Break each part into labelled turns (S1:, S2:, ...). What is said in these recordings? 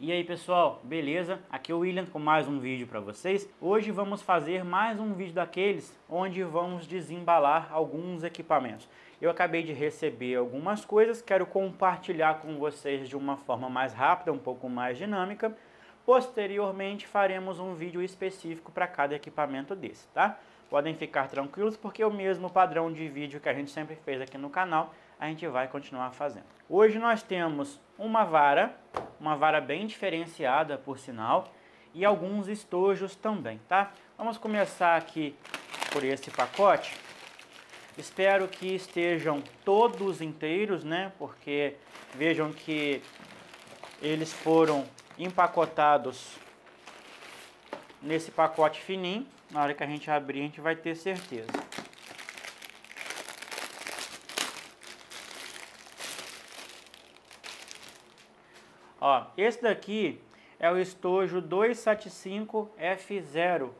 S1: E aí pessoal, beleza? Aqui é o William com mais um vídeo para vocês. Hoje vamos fazer mais um vídeo daqueles onde vamos desembalar alguns equipamentos. Eu acabei de receber algumas coisas, quero compartilhar com vocês de uma forma mais rápida, um pouco mais dinâmica. Posteriormente faremos um vídeo específico para cada equipamento desse, tá? Podem ficar tranquilos porque o mesmo padrão de vídeo que a gente sempre fez aqui no canal, a gente vai continuar fazendo. Hoje nós temos uma vara, uma vara bem diferenciada por sinal, e alguns estojos também, tá? Vamos começar aqui por esse pacote. Espero que estejam todos inteiros, né? Porque vejam que eles foram empacotados nesse pacote fininho. Na hora que a gente abrir, a gente vai ter certeza. Ó, esse daqui é o estojo 275F0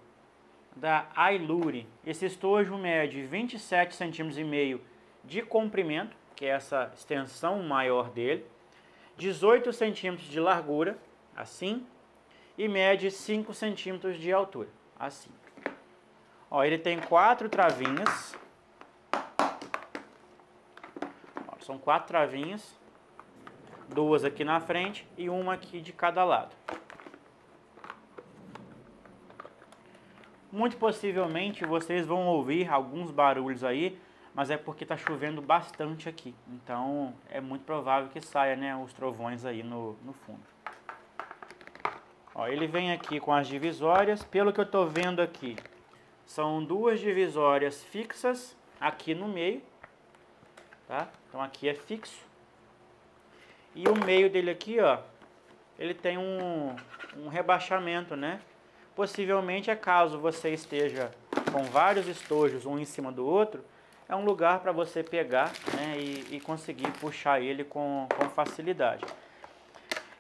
S1: da Iluri. Esse estojo mede 27 centímetros e meio de comprimento, que é essa extensão maior dele, 18 centímetros de largura, assim, e mede 5 centímetros de altura, assim. Ó, ele tem quatro travinhas. Ó, são quatro travinhas duas aqui na frente e uma aqui de cada lado. Muito possivelmente vocês vão ouvir alguns barulhos aí, mas é porque está chovendo bastante aqui. Então é muito provável que saia né, os trovões aí no, no fundo. Ó, ele vem aqui com as divisórias. Pelo que eu estou vendo aqui, são duas divisórias fixas aqui no meio. Tá? Então aqui é fixo e o meio dele aqui, ó, ele tem um, um rebaixamento, né? Possivelmente é caso você esteja com vários estojos um em cima do outro, é um lugar para você pegar né, e, e, conseguir puxar ele com, com facilidade.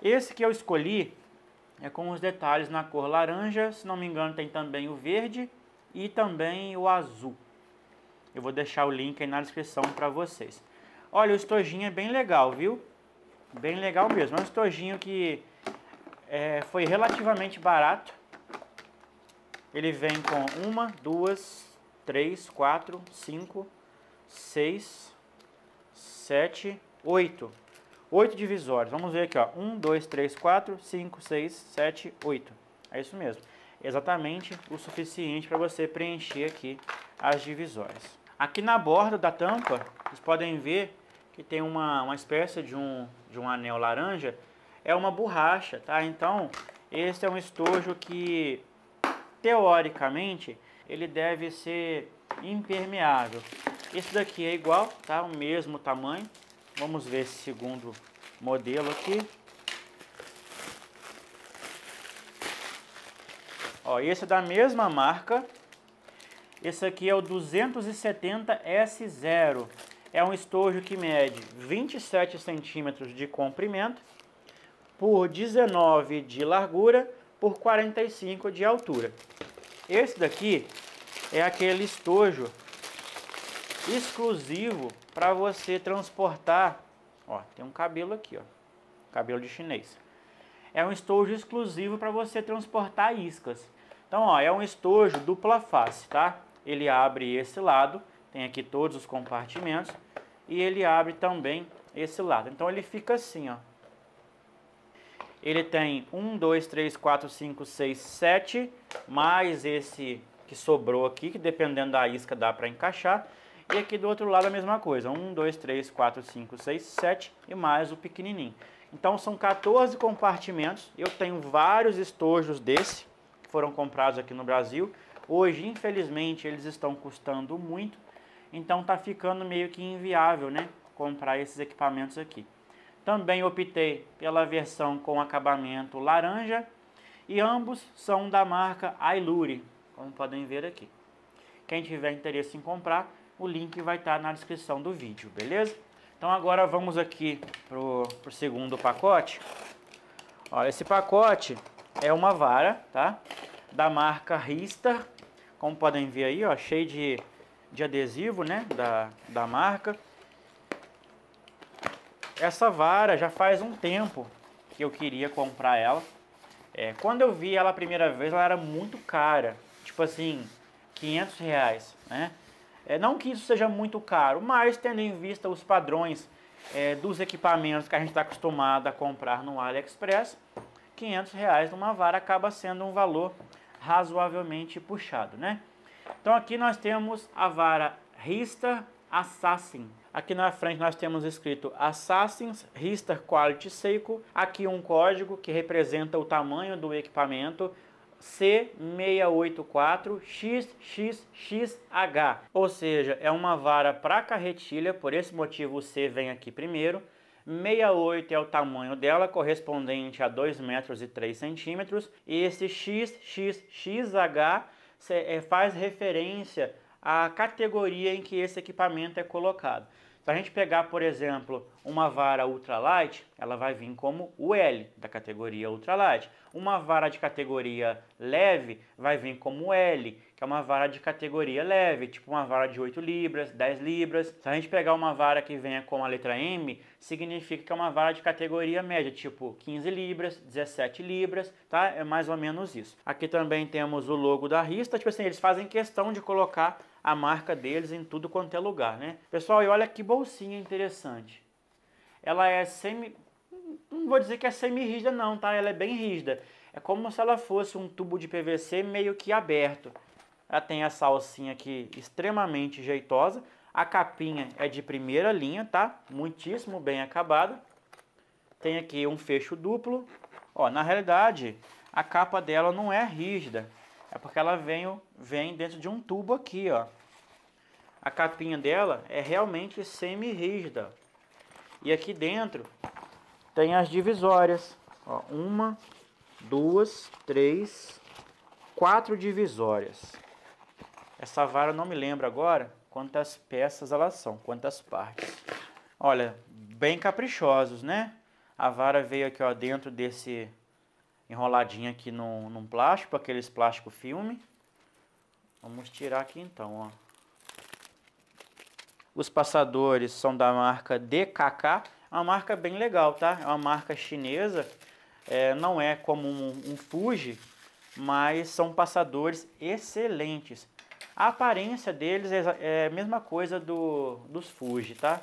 S1: Esse que eu escolhi é com os detalhes na cor laranja, se não me engano tem também o verde e também o azul. Eu vou deixar o link aí na descrição para vocês. Olha, o estojinho é bem legal, viu? Bem legal mesmo. É um estojinho que é, foi relativamente barato. Ele vem com uma, duas, três, quatro, cinco, seis, sete, oito. Oito divisórios. Vamos ver aqui, ó. Um, dois, três, quatro, cinco, seis, sete, oito. É isso mesmo. Exatamente o suficiente para você preencher aqui as divisórias. Aqui na borda da tampa, vocês podem ver que tem uma, uma espécie de um, de um anel laranja, é uma borracha, tá? Então, este é um estojo que, teoricamente, ele deve ser impermeável. Esse daqui é igual, tá? O mesmo tamanho. Vamos ver esse segundo modelo aqui. Ó, esse é da mesma marca. Esse aqui é o 270S0 é um estojo que mede 27 centímetros de comprimento por 19 de largura por 45 de altura. Esse daqui é aquele estojo exclusivo para você transportar. Ó, tem um cabelo aqui, ó, cabelo de chinês. É um estojo exclusivo para você transportar iscas. Então, ó, é um estojo dupla face, tá? Ele abre esse lado tem aqui todos os compartimentos, e ele abre também esse lado. Então ele fica assim, ó. Ele tem 1, 2, 3, 4, 5, 6, 7, mais esse que sobrou aqui, que dependendo da isca dá para encaixar. E aqui do outro lado a mesma coisa, 1, 2, 3, 4, 5, 6, 7 e mais o pequenininho. Então são 14 compartimentos, eu tenho vários estojos desse, que foram comprados aqui no Brasil. Hoje, infelizmente, eles estão custando muito, então está ficando meio que inviável né, comprar esses equipamentos aqui. Também optei pela versão com acabamento laranja e ambos são da marca Iluri, como podem ver aqui. Quem tiver interesse em comprar, o link vai estar tá na descrição do vídeo, beleza? Então agora vamos aqui pro segundo pacote. Olha, esse pacote é uma vara, tá? Da marca Rista, como podem ver aí, ó, cheio de de adesivo né, da, da marca. Essa vara já faz um tempo que eu queria comprar ela. É, quando eu vi ela a primeira vez, ela era muito cara. Tipo assim, 500 reais, né? É, não que isso seja muito caro, mas tendo em vista os padrões é, dos equipamentos que a gente está acostumado a comprar no AliExpress, 500 reais numa vara acaba sendo um valor razoavelmente puxado, né? Então aqui nós temos a vara Rista Assassin. Aqui na frente nós temos escrito Assassins Rister Quality Seiko. Aqui um código que representa o tamanho do equipamento C684XXXH. Ou seja, é uma vara para carretilha, por esse motivo o C vem aqui primeiro. 68 é o tamanho dela, correspondente a 2 metros e 3 centímetros. E esse XXXH é, faz referência à categoria em que esse equipamento é colocado para a gente pegar, por exemplo, uma vara ultralight, ela vai vir como o L da categoria ultralight. Uma vara de categoria leve vai vir como o L, que é uma vara de categoria leve, tipo uma vara de 8 libras, 10 libras. Se a gente pegar uma vara que venha com a letra M, significa que é uma vara de categoria média, tipo 15 libras, 17 libras, tá? É mais ou menos isso. Aqui também temos o logo da Rista, tipo assim, eles fazem questão de colocar a marca deles em tudo quanto é lugar, né? Pessoal, e olha que bolsinha interessante. Ela é semi... Não vou dizer que é semi-rígida não, tá? Ela é bem rígida. É como se ela fosse um tubo de PVC meio que aberto. Ela tem essa alcinha aqui extremamente jeitosa. A capinha é de primeira linha, tá? Muitíssimo bem acabada. Tem aqui um fecho duplo. Ó, na realidade, a capa dela não é rígida. É porque ela vem, vem dentro de um tubo aqui, ó a capinha dela é realmente semi-rígida. E aqui dentro tem as divisórias. Ó, uma, duas, três, quatro divisórias. Essa vara não me lembro agora quantas peças elas são, quantas partes. Olha, bem caprichosos, né? A vara veio aqui ó, dentro desse enroladinho aqui num, num plástico, aqueles plástico filme. Vamos tirar aqui então, ó. Os passadores são da marca DKK, é uma marca bem legal, tá? É uma marca chinesa, é, não é como um, um Fuji, mas são passadores excelentes. A aparência deles é, é a mesma coisa do, dos Fuji, tá?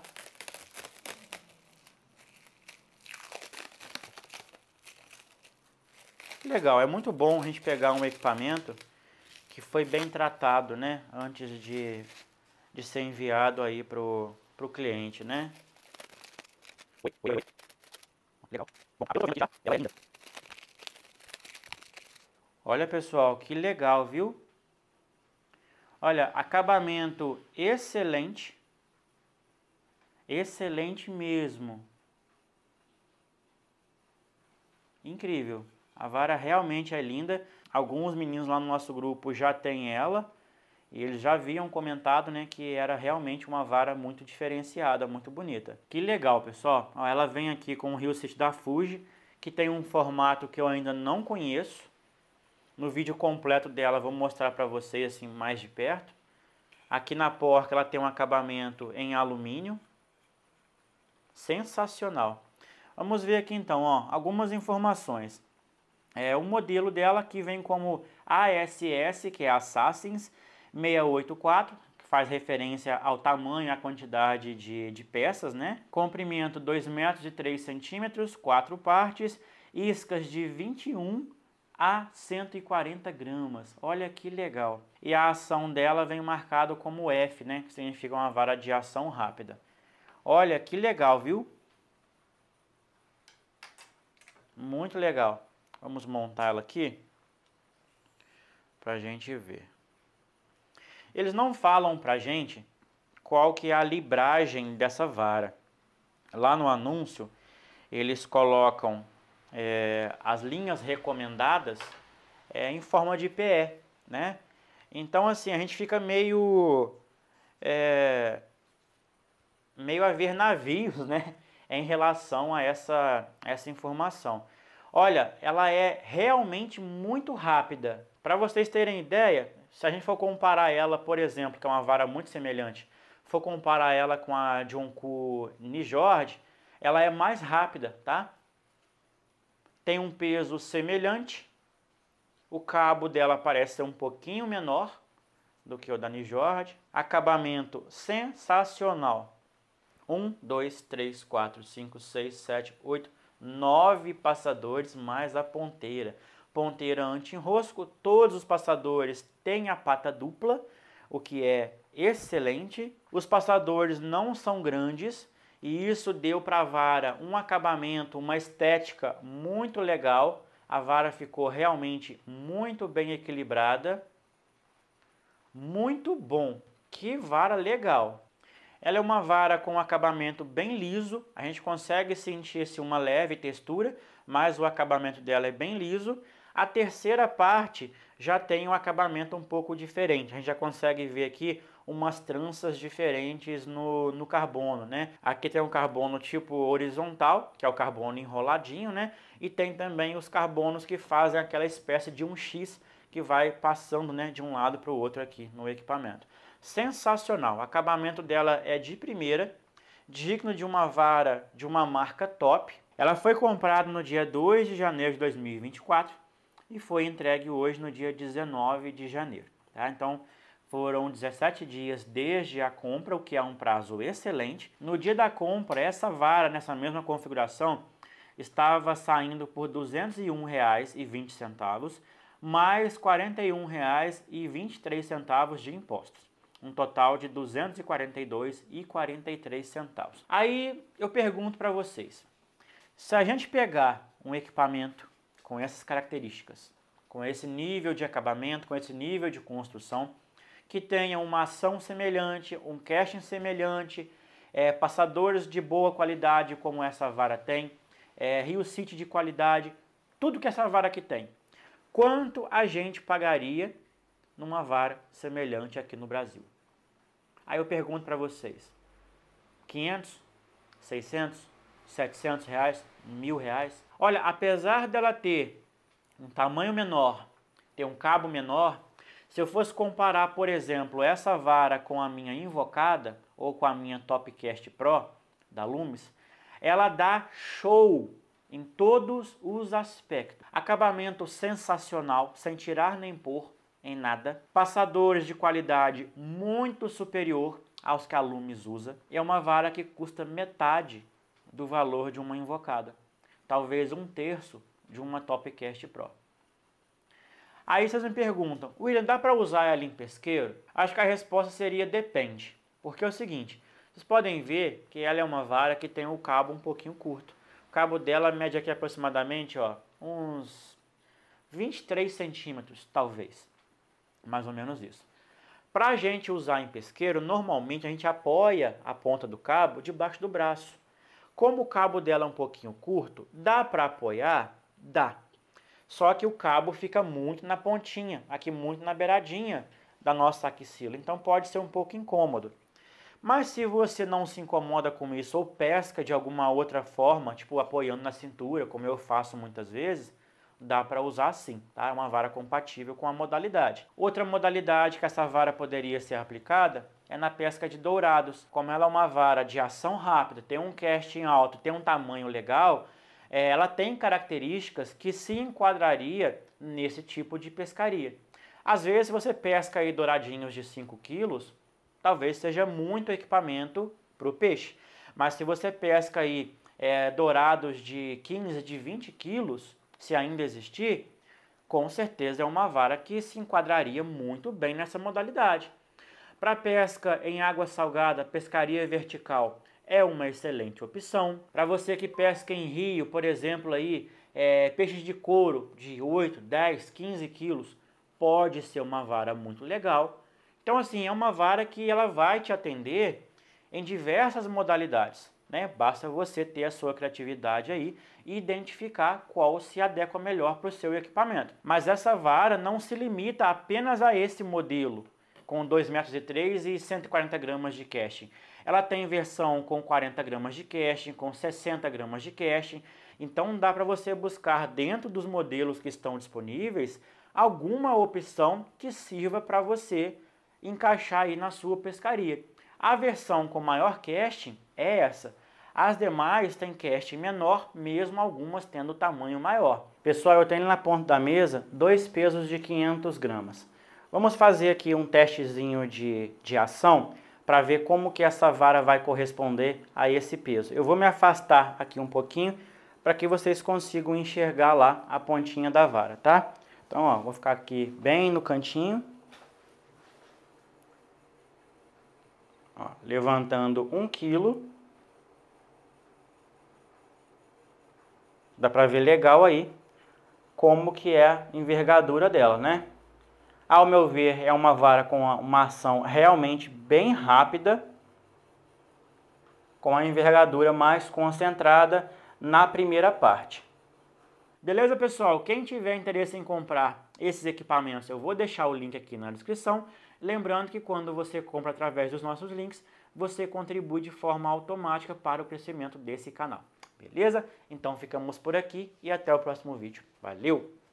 S1: Legal, é muito bom a gente pegar um equipamento que foi bem tratado, né? Antes de de ser enviado aí pro, pro cliente, né? Oi, oi, oi. Legal. Bom, abriu Ela é linda. Olha, pessoal, que legal, viu? Olha, acabamento excelente. Excelente mesmo. Incrível. A vara realmente é linda. Alguns meninos lá no nosso grupo já têm ela. E eles já haviam comentado né, que era realmente uma vara muito diferenciada, muito bonita. Que legal, pessoal. Ó, ela vem aqui com o Hilset da Fuji, que tem um formato que eu ainda não conheço. No vídeo completo dela vou mostrar para vocês assim mais de perto. Aqui na porca ela tem um acabamento em alumínio. Sensacional. Vamos ver aqui então ó, algumas informações. É, o modelo dela que vem como ASS, que é Assassins, 684, que faz referência ao tamanho e à quantidade de, de peças, né? Comprimento 2 metros e 3 centímetros, quatro partes, iscas de 21 a 140 gramas. Olha que legal. E a ação dela vem marcado como F, né? Que significa uma vara de ação rápida. Olha que legal, viu? Muito legal. Vamos montar ela aqui para a gente ver eles não falam para a gente qual que é a libragem dessa vara. Lá no anúncio, eles colocam é, as linhas recomendadas é, em forma de PE, né? Então, assim, a gente fica meio... É, meio a ver navios, né? Em relação a essa, essa informação. Olha, ela é realmente muito rápida. Para vocês terem ideia, se a gente for comparar ela, por exemplo, que é uma vara muito semelhante, for comparar ela com a Jonku Nijord, ela é mais rápida, tá? Tem um peso semelhante, o cabo dela parece ser um pouquinho menor do que o da Nijord, acabamento sensacional. 1, 2, 3, 4, 5, 6, 7, 8, 9 passadores mais a ponteira ponteirante, enrosco. Todos os passadores têm a pata dupla, o que é excelente. Os passadores não são grandes e isso deu para a vara um acabamento, uma estética muito legal. A vara ficou realmente muito bem equilibrada. Muito bom. Que vara legal. Ela é uma vara com um acabamento bem liso, a gente consegue sentir se uma leve textura, mas o acabamento dela é bem liso a terceira parte já tem um acabamento um pouco diferente. A gente já consegue ver aqui umas tranças diferentes no, no carbono, né? Aqui tem um carbono tipo horizontal, que é o carbono enroladinho, né? E tem também os carbonos que fazem aquela espécie de um X que vai passando né, de um lado para o outro aqui no equipamento. Sensacional! O acabamento dela é de primeira, digno de uma vara de uma marca top. Ela foi comprada no dia 2 de janeiro de 2024 e foi entregue hoje no dia 19 de janeiro. Tá? Então foram 17 dias desde a compra, o que é um prazo excelente. No dia da compra, essa vara nessa mesma configuração estava saindo por R$ 201,20 mais R$ 41,23 de impostos um total de 242,43 centavos. Aí eu pergunto para vocês, se a gente pegar um equipamento com essas características, com esse nível de acabamento, com esse nível de construção, que tenha uma ação semelhante, um casting semelhante, é, passadores de boa qualidade como essa vara tem, é, Rio City de qualidade, tudo que essa vara aqui tem. Quanto a gente pagaria numa vara semelhante aqui no Brasil? Aí eu pergunto para vocês, 500, 600, 700 reais? mil reais. Olha, apesar dela ter um tamanho menor, ter um cabo menor, se eu fosse comparar, por exemplo, essa vara com a minha Invocada ou com a minha Topcast Pro da Lumis, ela dá show em todos os aspectos. Acabamento sensacional, sem tirar nem pôr em nada. Passadores de qualidade muito superior aos que a Lumis usa. É uma vara que custa metade do valor de uma invocada. Talvez um terço de uma Topcast Pro. Aí vocês me perguntam, William, dá para usar ela em pesqueiro? Acho que a resposta seria depende. Porque é o seguinte, vocês podem ver que ela é uma vara que tem o cabo um pouquinho curto. O cabo dela mede aqui aproximadamente ó, uns 23 centímetros, talvez. Mais ou menos isso. Para a gente usar em pesqueiro, normalmente a gente apoia a ponta do cabo debaixo do braço. Como o cabo dela é um pouquinho curto, dá para apoiar? Dá. Só que o cabo fica muito na pontinha, aqui muito na beiradinha da nossa axila, então pode ser um pouco incômodo. Mas se você não se incomoda com isso ou pesca de alguma outra forma, tipo apoiando na cintura, como eu faço muitas vezes, dá para usar sim, tá? É uma vara compatível com a modalidade. Outra modalidade que essa vara poderia ser aplicada é na pesca de dourados. Como ela é uma vara de ação rápida, tem um casting alto, tem um tamanho legal, é, ela tem características que se enquadraria nesse tipo de pescaria. Às vezes você pesca aí douradinhos de 5 quilos, talvez seja muito equipamento para o peixe. Mas se você pesca aí é, dourados de 15, de 20 quilos, se ainda existir, com certeza é uma vara que se enquadraria muito bem nessa modalidade. Para pesca em água salgada, pescaria vertical é uma excelente opção. Para você que pesca em rio, por exemplo, aí, é, peixes de couro de 8, 10, 15 quilos, pode ser uma vara muito legal. Então, assim, é uma vara que ela vai te atender em diversas modalidades. Né? Basta você ter a sua criatividade aí e identificar qual se adequa melhor para o seu equipamento. Mas essa vara não se limita apenas a esse modelo com 2,3 metros e 140 gramas de casting. Ela tem versão com 40 gramas de casting, com 60 gramas de casting. Então dá para você buscar dentro dos modelos que estão disponíveis alguma opção que sirva para você encaixar aí na sua pescaria. A versão com maior casting é essa. As demais têm casting menor, mesmo algumas tendo tamanho maior. Pessoal, eu tenho na ponta da mesa dois pesos de 500 gramas. Vamos fazer aqui um testezinho de, de ação para ver como que essa vara vai corresponder a esse peso. Eu vou me afastar aqui um pouquinho para que vocês consigam enxergar lá a pontinha da vara, tá? Então, ó, vou ficar aqui bem no cantinho. Ó, levantando um quilo. Dá para ver legal aí como que é a envergadura dela, né? Ao meu ver, é uma vara com uma ação realmente bem rápida, com a envergadura mais concentrada na primeira parte. Beleza, pessoal? Quem tiver interesse em comprar esses equipamentos, eu vou deixar o link aqui na descrição. Lembrando que quando você compra através dos nossos links, você contribui de forma automática para o crescimento desse canal. Beleza? Então ficamos por aqui e até o próximo vídeo. Valeu!